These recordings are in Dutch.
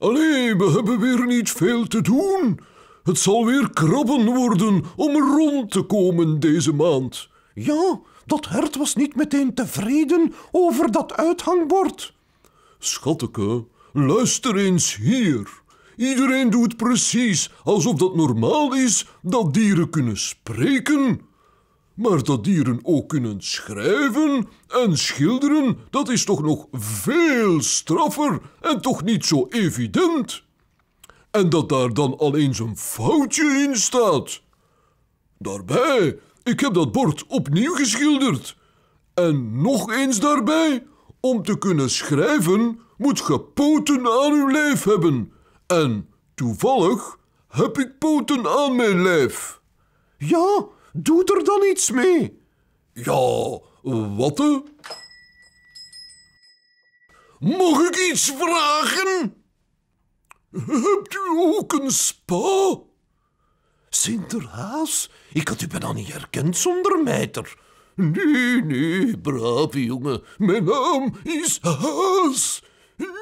Allee, we hebben weer niet veel te doen. Het zal weer krabben worden om rond te komen deze maand. Ja, dat hert was niet meteen tevreden over dat uithangbord. Schatteke, luister eens hier. Iedereen doet precies alsof dat normaal is dat dieren kunnen spreken. Maar dat dieren ook kunnen schrijven en schilderen, dat is toch nog veel straffer en toch niet zo evident? En dat daar dan al eens een foutje in staat. Daarbij, ik heb dat bord opnieuw geschilderd. En nog eens daarbij, om te kunnen schrijven moet je poten aan uw lijf hebben. En toevallig heb ik poten aan mijn lijf. Ja, Doe er dan iets mee. Ja, wat? Mag ik iets vragen? Hebt u ook een spa? Sinterhaas, ik had u bijna niet herkend zonder mijter. Nee, nee, brave jongen, mijn naam is Haas.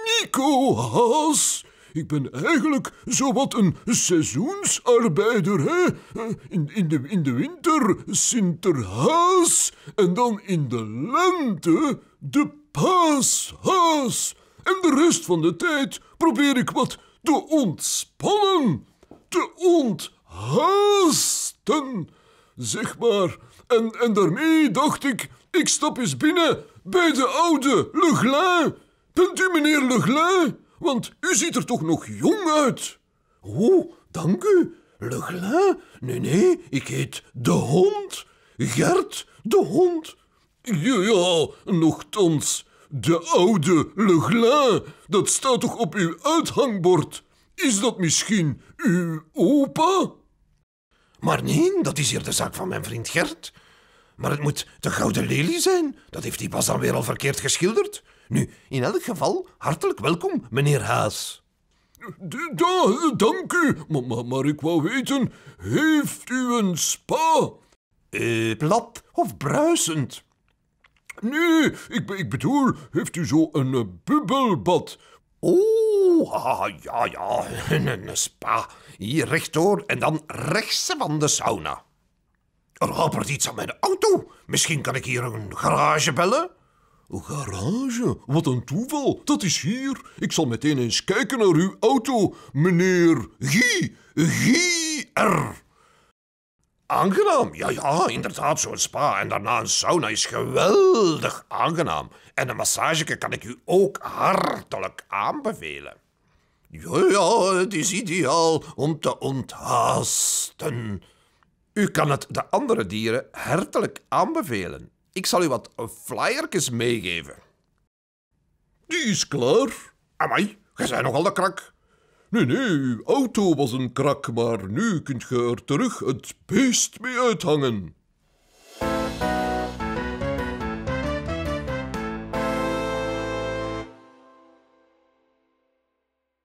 Nico Haas. Ik ben eigenlijk zowat een seizoensarbeider, hè? Eh, in, in, de, in de winter Sinterhaas en dan in de lente de paashaas. En de rest van de tijd probeer ik wat te ontspannen, te onthaasten, zeg maar. En, en daarmee dacht ik, ik stap eens binnen bij de oude Leglin. Bent u meneer Leglin? want u ziet er toch nog jong uit. Oh, dank u, Le Glin. Nee, nee, ik heet De Hond. Gert De Hond. Ja, ja, nochtans. De oude Le Glin, dat staat toch op uw uithangbord? Is dat misschien uw opa? Maar nee, dat is hier de zaak van mijn vriend Gert. Maar het moet de Gouden Lelie zijn. Dat heeft hij pas dan weer al verkeerd geschilderd. Nu, in elk geval, hartelijk welkom, meneer Haas. Da, dank u, maar, maar, ik wou weten, heeft u een spa? Eh, plat of bruisend? Nee, ik, ik bedoel, heeft u zo een eh, bubbelbad? Oh, ja, ja, een, spa. Hier rechtdoor en dan rechts van de sauna. Er hapert iets aan mijn auto. Misschien kan ik hier een garage bellen. Garage? Wat een toeval. Dat is hier. Ik zal meteen eens kijken naar uw auto, meneer gie, er. Aangenaam, ja, ja, inderdaad, zo'n spa. En daarna een sauna is geweldig aangenaam. En een massageke kan ik u ook hartelijk aanbevelen. Ja, ja, het is ideaal om te onthaasten. U kan het de andere dieren hartelijk aanbevelen. Ik zal u wat flyertjes meegeven. Die is klaar. Amai, je zijn nogal de krak. Nee, nee, uw auto was een krak, maar nu kunt ge er terug het beest mee uithangen.